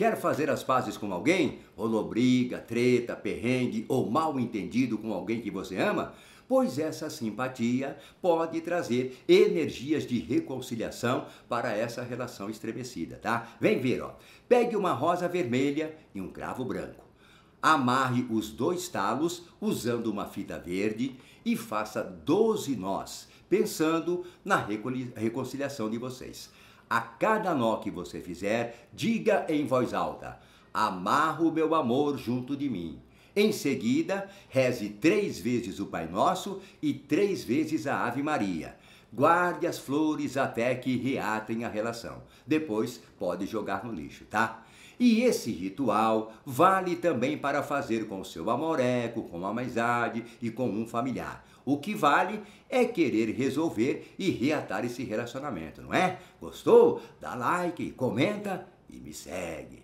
Quer fazer as pazes com alguém? Rolou briga, treta, perrengue ou mal entendido com alguém que você ama? Pois essa simpatia pode trazer energias de reconciliação para essa relação estremecida, tá? Vem ver, ó. Pegue uma rosa vermelha e um cravo branco. Amarre os dois talos usando uma fita verde e faça 12 nós, pensando na reconciliação de vocês. A cada nó que você fizer, diga em voz alta: Amarro meu amor junto de mim. Em seguida, reze três vezes o Pai Nosso e três vezes a Ave Maria. Guarde as flores até que reatem a relação. Depois pode jogar no lixo, tá? E esse ritual vale também para fazer com seu amoreco, com a amizade e com um familiar. O que vale é querer resolver e reatar esse relacionamento, não é? Gostou? Dá like, comenta e me segue.